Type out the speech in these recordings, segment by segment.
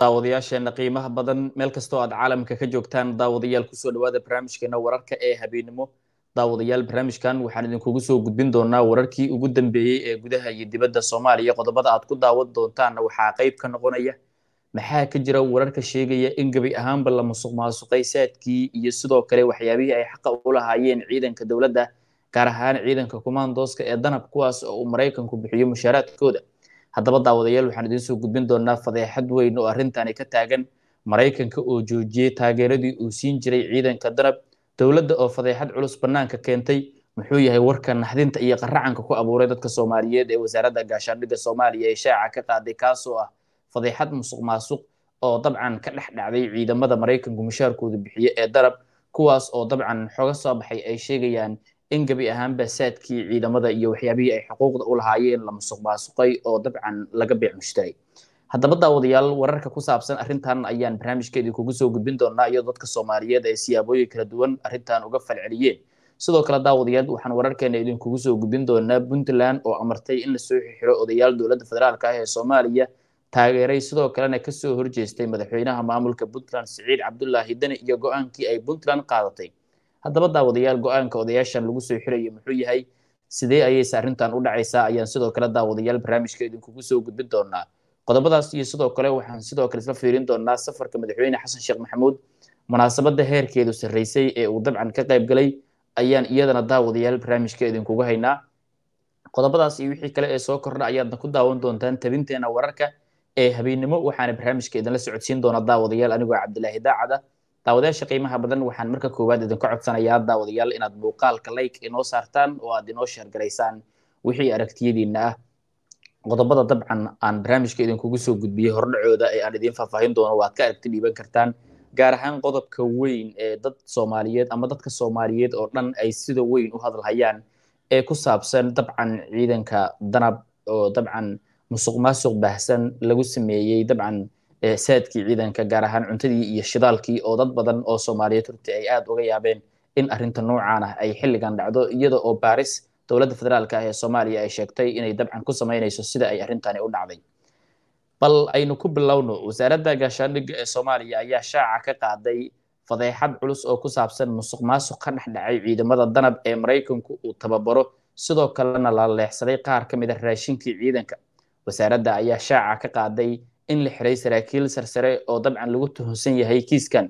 daawadayaasheena qiimaha badan meel kastoo aad caalamka ka joogtaan daawadayaal kusoo dhawaada barnaamijkeena wararka ee habeenimo daawadayaal barnaamijkan waxaan idinkugu soo gudbin doonaa wararkii ugu dambeeyey ee gudaha iyo dibadda soomaaliya qodobada aad ku daawad doontaanna waxaa qeyb ka noqonaya maxaa ka jira wararka sheegaya in gebi ahaanba la musuq maasuqay saadkii iyo sidoo kale waxyaabihii ay xaqa u lahaayeen ciidanka dowladda gaar ahaan ciidanka kumaandooska ee danab kuwaas oo uu maraykanku bixiyo mushaaraadkooda haddaba daawadayaal waxaan idiin soo gudbin doonaa fadeexad weyn oo arrintani ka taagan maraykanka oo joojiyey taageeradii uu siin jiray ciidanka danab dowladda oo fadeexad culus bannaanka keentay muxuu yahay warka naxdinta iyo qaracanka ku abuuray dadka soomaaliyeed ee wasaaradda gaashaandhigga soomaaliya ee shaaca ka qaaday kaasoo ah fadeexad musuq maasuq oo dabcan ka dhex dhacday ciidamada maraykanku mushaarkooda bixiye ee darab kuwaas oo dabcan xoga soo baxay ay sheegayaan in gebi ahaanba saadkii ciidamada iyo waxyaabihii ay xuquuqda u lahaayeen la musuq maasuqay oo dabcan laga beec mushtaray haddaba daawadayaal wararka ku saabsan arrintan ayaan barnaamijkeedii kugu soo gudbin doonaa iyadoo dadka soomaaliyeed ay siyaabooyin kala duwan arrintan uga falceliyeen sidoo kale daawadayaal waxaan wararkeena idinkugu soo gudbin doonaa puntland oo amartay in lasoo xixiro odayaal dowladda federaalka ah ee soomaaliya taageeray sidoo kalena kasoo horjeestay madaxweynaha maamulka puntland siciid cabdulaahi deni iyo go-aankii ay puntland qaadatay haddaba daawadayaal go-aanka odayaashan lagu soo xirayo muxuu yahay sidee ayayse arrintan u dhacaysaa ayaan sidoo kale daawadayaal barnaamijka idinkugu soo gudbin doonaa qodobadaas iyo sidoo kale waxaan sidoo kale isla fiirin doonaa safarka madaxweyne xasan sheekh maxamuud munaasabadda heerkeedu sarraysay ee uu dabcan ka qayb galay ayaan iyadana daawadayaal barnaamijka idinkugu haynaa qodobadaas iyo wixii kale ee soo korna ayaadna ku daawan doontaan tabinteena wararka ee habeennimo waxaana barnaamijka idinla socodsiin doonaa daawadayaal anigoo cabdilaahi daacada daawadayaasha qiimaha badan waxaan marka koowaad idinka codsanayaa daawadayaal inaad muuqaalka like inoo saartaan oo aad inoo sheergaraysaan wixii aragtiyadiinna ah qodobada dabcan aan barnaamijka idinkugu soo gudbiyey hordhacooda ee aan idiin faahfaahin doono waad ka aragti dhiiban kartaan gaar ahaan qodobka weyn ee dad soomaaliyeed ama dadka soomaaliyeed oo dhan ay sida weyn u hadalhayaan ee ku saabsan dabcan ciidanka danab oo dabcan musuq maasuq baahsan lagu sameeyey dabcan saadkii ciidanka gaar ahaan cuntadii iyo shidaalkii oo dad badan oo soomaaliyeed runtii ay aad uga yaabeen in arinta noocan ah ay xilligan dhacdo iyada oo baaris dowladda federaalk ah ee soomaaliya ay sheegtay inay dabcan ku samaynayso sida ay arintani u dhacday bal aynu ku bilowno wasaaradda gaashaandhigga ee soomaaliya ayaa shaaca ka qaaday fadeexad culus oo ku saabsan musuq maasuq ka dhex dhacay ciidamada danab ee maraykanku uu tababaro sidoo kalena la leexsaday qaar ka mid a ah raashinkii ciidanka wasaaradda ayaa shaaca ka qaaday in la xiray saraakiil sarsare oo dabcan lagu tuhunsan yahay kiiskan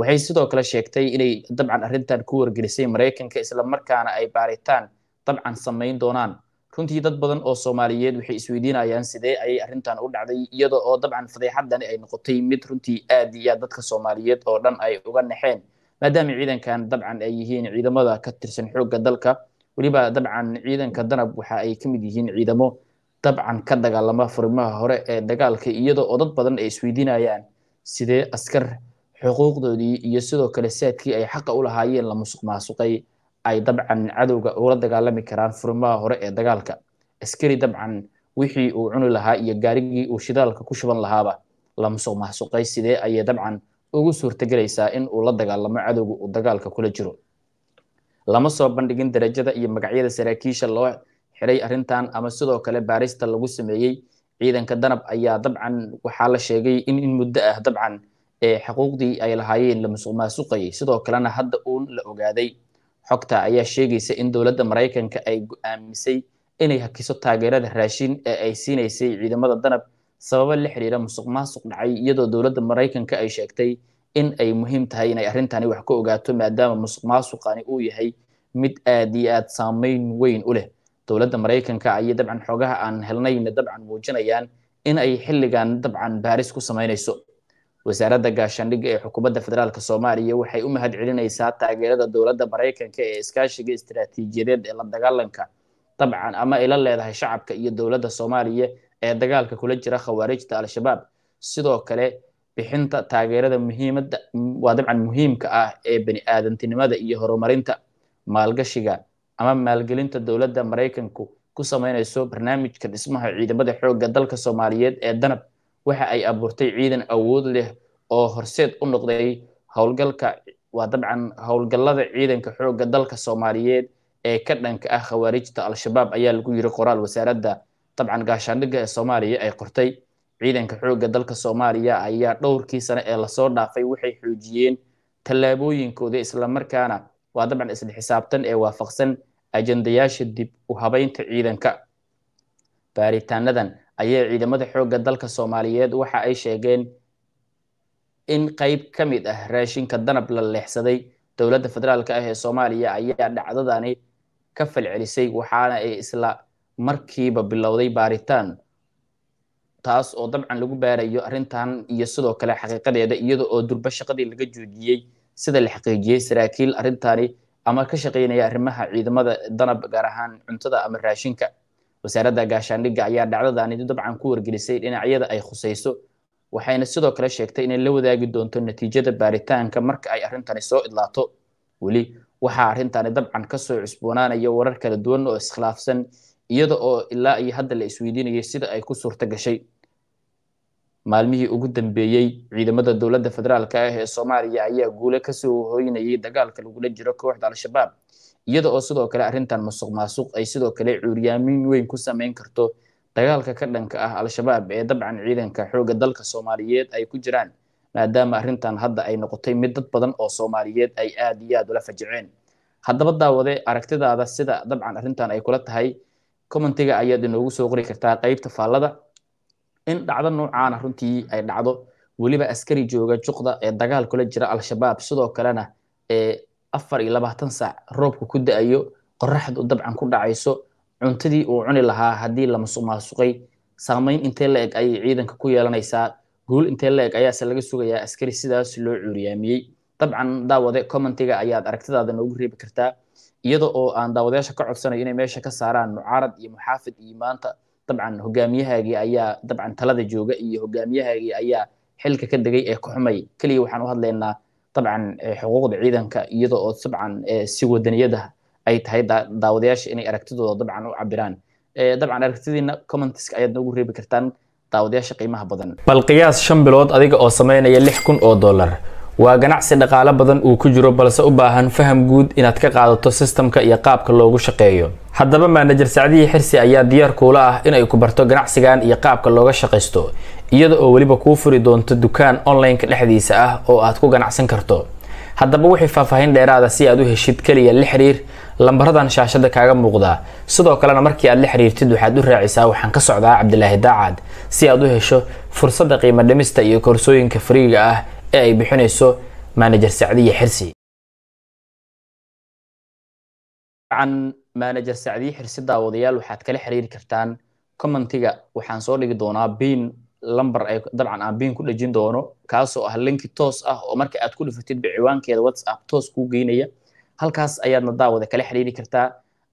waxay sidoo kale sheegtay inay dabcan arrintan ku wargelisay maraykanka islamarkaana ay baaritaan dabcan samayn doonaan runtii dad badan oo soomaaliyeed waxay isweydiinayaan sidee ayay arrintan u dhacday iyada oo dabcan fadeexadani ay noqotay mid runtii aad iyo aad dadka soomaaliyeed oo dhan ay uga naxeen maadaama ciidankan dabcan ay yihiin ciidamada ka tirsan xoogga dalka weliba dabcan ciidanka danab waxa ay ka mid yihiin ciidamo dabcan ka dagaalama furimaha hore ee dagaalka iyadoo oo dad badan ay isweydiinayaan sidee askar xuquuqdoodii iyo sidoo kale saadkii ay xaqa u lahaayeen la musuq maasuqay ay dabcan cadowga ula dagaalami karaan furimaha hore ee dagaalka askari dabcan wixii uu cuni lahaa iyo gaarigii uu shidaalka ku shuban lahaaba la musuq maasuqay sidee ayay dabcan ugu suurtagelaysaa in uu la dagaalamo cadowga uu dagaalka kula jiro lama soo bandhigin darajada iyo magacyada saraakiisha loo xidhay arrintan ama sidoo kale baarista lagu sameeyey ciidanka danab ayaa dabcan waxaa la sheegay in in muddo ah dabcan xuquuqdii ay lahaayeen la musuq maasuqayay sidoo kalena hadda uun la ogaaday xogta ayaa sheegaysa in dowladda maraykanka ay go-aamisay inay hakiso taageerada raashin ee ay siinaysay ciidamada danab sababa la xidhiira musuq maasuq dhacay iyadoo dowladda maraykanka ay sheegtay in ay muhiim tahay inay arrintani wax ka ogaato maadaama musuq maasuqani uu yahay mid aad iyo aad saameyn weyn u leh dowladda maraykanka ayay dabcan xoogaha aan helnayna dabcan muujinayaan in ay xilligan dabcan baaris ku samaynayso wasaaradda gaashaandhigga ee xukuumadda federaalka soomaaliya waxay u mahad celinaysaa taageerada dowladda maraykanka ee iskaashiga istaraatiijiyadeed ee la dagaalanka dabcan ama ay la leedahay shacabka iyo dowladda soomaaliya ee dagaalka kula jira khawaarijta al-shabaab sidoo kale bixinta taageerada muhiimadda waa dabcan muhiimka ah ee bani aadantinimada iyo horumarinta maalgashiga ama maalgelinta dowladda maraykanku ku sameynayso barnaamijka dhismaha ciidamada xoogga dalka soomaaliyeed ee danab waxa ay abuurtay ciidan awood leh oo horseed u noqday howlgalka waa dabcan howlgallada ciidanka xoogga dalka soomaaliyeed ee ka dhanka ah khawaarijta al-shabaab ayaa lagu yiri qoraal wasaaradda dabcan gaashaandhigga ee soomaaliya ay qortay ciidanka xoogga dalka soomaaliya ayaa dhowrkii sane ee lasoo dhaafay waxay xoojiyeen tallaabooyinkooda islamarkaana waa dabcan isla xisaabtan ee waafaqsan ajandayaasha dib u habaynta ciidanka baaritaanadan ayaa ciidamada xoogga dalka soomaaliyeed waxa ay sheegeen in qeyb ka mid ah raashinka danab la leexsaday dowladda federaalka ah ee soomaaliya ayaa dhacdadani ka falcelisay waxaana ay isla markiiba bilowday baaritaan taas oo dabcan lagu baarayo arrintan iyo sidoo kale xaqiiqadeeda iyada oo durba shaqadii laga joojiyey sida la xaqiijiyey saraakiil arrintani ama ka shaqaynaya arrimaha ciidamada danab gaar ahaan cuntada ama raashinka wasaaradda gaashaandhigga ayaa dhacdadani dabcan ku wargelisay dhinacyada ay khusayso waxayna sidoo kale sheegtay inay la wadaagi doonto natiijada baaritaanka marka ay arrintani soo idlaato weli waxaa arrintani dabcan kasoo cusboonaanaya warar kala duwan oo iskhilaafsan iyada oo ilaa iyo hadda la isweydiinayay sida ay ku suurto gashay maalmihii ugu dambeeyey ciidamada dowladda federaalka ah ee soomaaliya ayaa guule kasoo hoynayay dagaalka lagula jiro kooxda al-shabaab iyada oo sidoo kale arrintan masuq maasuq ay sidoo kale cuuryaamin weyn ku samayn karto dagaalka ka dhanka ah al-shabaab ee dabcan ciidanka xooga dalka soomaaliyeed ay ku jiraan maadaama arrintan hadda ay noqotay mid dad badan oo soomaaliyeed ay aada iyo aad ula fajaceen haddaba daawade aragtidaada sida dabcan arrintan ay kula tahay commentiga ayaad inoogu soo qori kartaa qaybta faallada in dhacdo noocaana runtii ay dhacdo weliba askari jooga juqda ee dagaal kula jira al-shabaab sidoo kalena ee afar iyo labaatan saac roobku ku da-ayo qoraxdu dabcan ku dhacayso cuntadii uu cuni lahaa haddii la masuq maasuqay saamayn intee la eg ayay ciidanka ku yeelanaysaa guul intee la eg ayaase laga sugayaa askari sidaas loo cuuriyaamiyey dabcan daawade commentiga ayaad aragtidaada noogu reebi kartaa iyada oo aan daawadayaasha ka codsanayo inay meesha ka saaraan mucaarad iyo muxaafid iyo maanta dabcan hogaamiyahaagii ayaa dabcan talada jooga iyo hogaamiyahaagii ayaa xilka ka degay ee xumay keliya waxaan u hadlaynaa dabcan eh, xuquuqda ciidanka iyadoo oo dabcan eh, si wadaniyada ay tahay daawadayaasha inay aragtidooda dabcan u cabiraan dabcan eh, aragtidiina commentiska ayaad noogu reebi kartaan daawadayaasha qiimaha badan bal qiyaas shan bilood adiga oo samaynaya lix kun oo dollar waa ganacsi dhaqaalo badan uu ku jiro balse u baahan faham guud inaad ka qaadato sistamka iyo qaabka loogu shaqeeyo haddaba maanajer sacdihii xirsi ayaa diyaar kuula ah inay ku barto ganacsigan iyo qaabka looga shaqaysto iyada oo weliba kuu furi doonto dukaan onlineka dhexdiisa ah oo aad ku ganacsan karto haddaba wixii faahfaahin dheeraada si aad u heshid keliya la xiriir lambaradan shaashadda kaaga muuqdaa sidoo kalena markii aad la xiriirtid waxaad u raacisaa waxaan ka socdaa cabdilaahi daacad si aad u hesho fursadda qiimo dhimista iyo koorsooyinka fariiga ah ee ay bixinayso manajer sacdiye xirsi an manajer sacdiye xirsi daawadayaal waxaad kala xiriiri kartaan commentiga waxaan soo dhigi doonaa biin lamber ay dabcan aan biin ku dhejin doono kaasoo ah linki toos ah oo marka aad ku dhifatidba ciwaankeeda whatsapp toos kuu geynaya halkaas ayaadna daawada kala xiriiri kartaa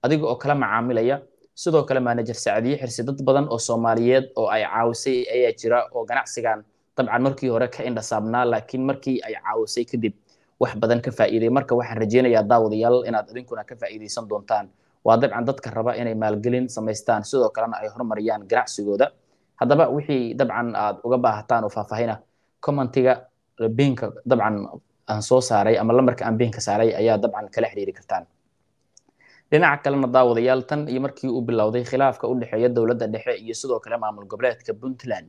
adiga oo kala macaamilaya sidoo kale manajer sacdiye xirsi dad badan oo soomaaliyeed oo ay caawisay ayaa jira oo ganacsigan dabcan markii hore ka indhasaabnaa laakiin markii ay caawisay kadib wax badan ka faa'iiday marka waxaan rajaynayaa daawadayaal inaad idinkuna ka faa'iidaysan doontaan waa dabcan dadka raba inay maalgelin samaystaan sidoo kalena ay hormariyaan ganacsigooda haddaba wixii dabcan aad uga baahataan oo faahfaahina ah, commentiga beenka dabcan aan soo saaray ama lamarka aan beenka saaray ayaa dabcan kala xiriiri kartaan dhinaca kalena daawadayaal tan iyo markii uu bilowday khilaafka u dhexeeya dowladda dhexe iyo sidoo kale maamul goboleedka puntland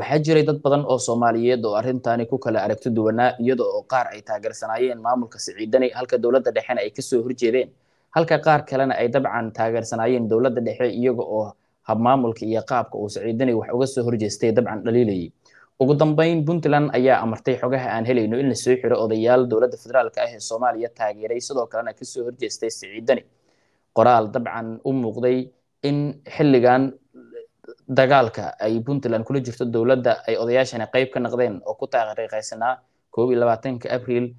waxaa jiray dad badan oo soomaaliyeed oo arrintaani ku kala aragti duwanaa iyada oo qaar ay taageersanaayeen maamulka siciidani halka dowladda dhexena ay kasoo horjeedeen halka qaar kalena ay dabcan taageersanaayeen dowladda dhexe iyaga oo habmaamulka iyo qaabka uu siciidani wax uga soo horjeestay dabcan dhaliilayay ugu dambeyn puntland ayaa amartay xogaha aan helayno in lasoo xiro odayaal dowladda federaalk ah ee soomaaliya taageeray sidoo kalena kasoo horjeestay siciidani qoraal dabcan u muuqday in xilligan dagaalka ay puntland kula jirto dowladda ay odayaashani qeyb ka naqdeen oo ku taariikeysanaa koob iyo labaatanka abriil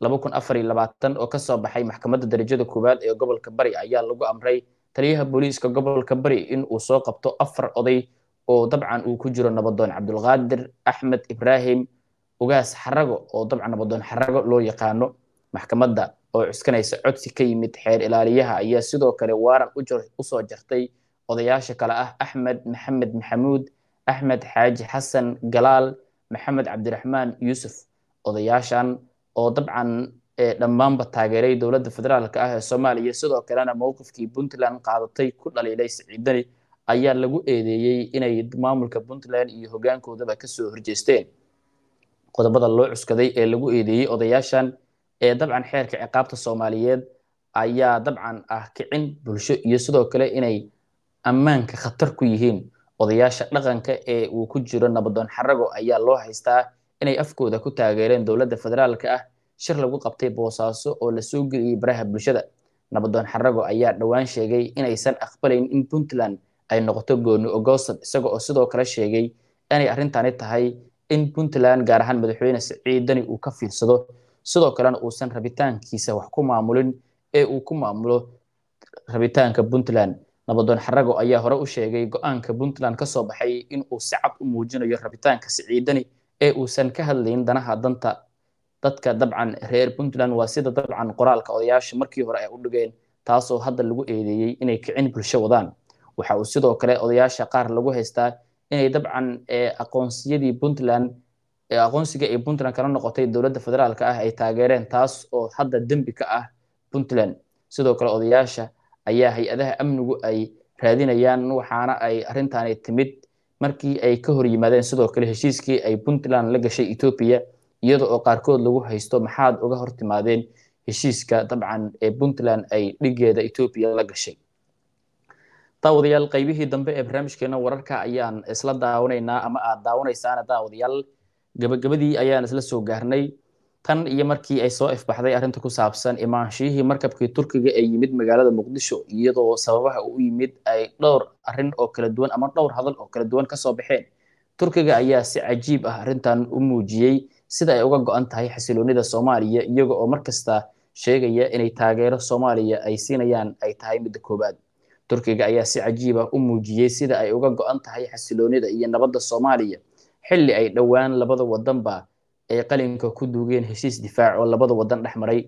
laba kun afar iyo labaatan oo kasoo baxay maxkamadda darajada koowaad ee gobolka bari ayaa lagu amray taliyaha booliiska gobolka bari in uu soo qabto afar oday oo dabcan uu ku jiro nabadoon cabdulqaadir axmed ibraahim ugaas xarago oo dabcan nabadoon xarago loo yaqaano maxkamadda oo cuskanaysa codsi ka yimid xeer ilaaliyaha ayaa sidoo kale waaran usoo jartay odayaasha kale ah axmed maxamed maxamuud axmed xaaji xasan galaal maxamed cabdiraxmaan yuusuf odayaashan oo dabcan dhammaanba taageeray dowladda federaalka ah ee soomaaliya sidoo kalena mowqifkii puntland qaadatay ku dhaliilay saciidani ayaa lagu eedeeyey inay maamulka puntland iyo hogaankoodaba kasoo horjeesteen qodobada loo cuskaday ee lagu eedeeyey odayaashan ee dabcan xeerka ciqaabta soomaaliyeed ayaa dabcan ah kicin bulsho iyo sidoo kale inay ammaanka khatar ku yihiin odayaasha dhaqanka ee uu ku jiro nabadoon xarago ayaa loo haystaa inay afkooda ku taageereen dowladda federaalka ah shir lagu qabtay boosaaso oo lasoo soo geliyey baraha bulshada nabadoon xarago ayaa dhowaan sheegay inaysan aqbalayn in puntland ay noqoto gooni ogoosan isaga oo sidoo kale sheegay inay arrintaani tahay in puntland gaar ahaan madaxweyne siciidani uu ka fiirsado sidoo kalena uusan rabitaankiisa wax ku maamulin ee uu ku maamulo rabitaanka puntland nabadoon xarago ayaa hore u sheegay go-aanka puntland ka soo baxay in uu si cad u muujinayo rabitaanka siciidani ee uusan ka hadlayn danaha danta dadka dabcan reer puntland waa sida dabcan qoraalka odayaasha markii hore ay u dhigeen taasoo hadda lagu eedeeyey inay kicin bulsho wadaan waxa uu sidoo kale odayaasha qaar lagu haystaa inay dabcan aqoonsiyadii puntland aqoonsiga ay puntland kala noqotay dowladda federaalka ah ay taageereen taas oo hadda dembi ka ah puntland sidoo kale odayaasha ayaa hay-adaha amnigu ay raadinayaan waxaana ay arintaani timid markii ay ka hor yimaadeen sidoo kale heshiiskii ay puntland la gashay etoobiya iyada oo qaarkood lagu haysto maxaad uga hortimaadeen heshiiska dabcan ee puntland ay dhiggeeda etoobiya la gashay daawadayaal qaybihii dambe ee barnaamijkeena wararka ayaan isla daawanaynaa ama aad daawanaysaana daawadayaal gabagabadii ayaan isla soo gaarnay tan iyo markii ay soo ifbaxday arrinta ku saabsan imaanshiyihii markabkii turkiga ee yimid magaalada muqdisho iyadoo sababaha u yimid ay dhowr arin oo kala duwan ama dhowr hadal oo kala duwan kasoo baxeen turkiga ayaa si cajiib ah arrintan u muujiyey sida ay uga go-an tahay xasiloonida soomaaliya iyaga oo markasta sheegaya inay taageero soomaaliya ay siinayaan ay tahay midda koowaad turkiga ayaa si cajiib ah u muujiyey sida ay uga go-an tahay xasiloonida iyo nabadda soomaaliya xilli ay dhowaan labada wadanba ay qalinka ku duugeen heshiis difaac oo labada waddan dhex maray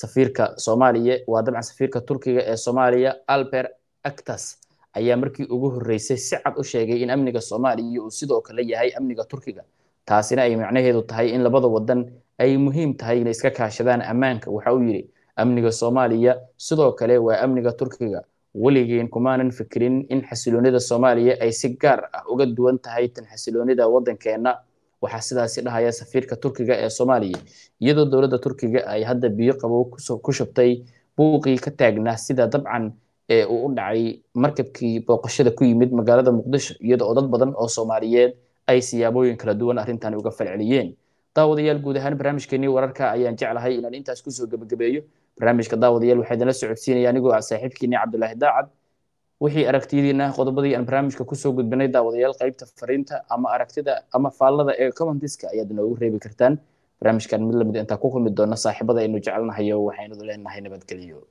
safiirka soomaaliya waa dabcan safiirka turkiga ee soomaaliya alber actas ayaa markii ugu horreysay si cad u sheegay in amniga soomaaliya uu sidoo kale yahay amniga turkiga taasina ay macnaheedu tahay in labada waddan ay muhiim tahay inay iska kaashadaan ammaanka waxa uu yidhi amniga soomaaliya sidoo kale waa amniga turkiga weligeen kumaanan fikirin in xasiloonida soomaaliya ay si gaar ah uga duwan tahay tan xasiloonida waddankeenna waxaa sidaasi dhahaya safiirka turkiga ee soomaaliya iyadoo dowladda turkiga ay hadda biyo qabow ku shubtay buuqii ka taagnaa sida dabcan ee uu u dhacay markabkii booqashada ku yimid magaalada muqdisho iyada oo dad badan oo soomaaliyeed ay siyaabooyin kala duwan arrintani uga falceliyeen daawadayaal guud ahaan barnaamijkeenii wararka ayaan jeclahay inaan intaas kusoo gebagabeeyo barnaamijka daawadayaal waxaa idinla socodsiinaya anigoo ah saaxiibkiini cabdulaahi daacad wixii aragtiyadiina qodobadii aan barnaamijka kusoo gudbinay daawadayaal qaybta fariinta ama aragtida ama faallada ee commentiska ayaad inoogu reebi kartaan barnaamijkan mid lamid ah intaa ku kulmi doono saaxiibada aynu jecelnahayo waxaynu leenahay nabadgelyo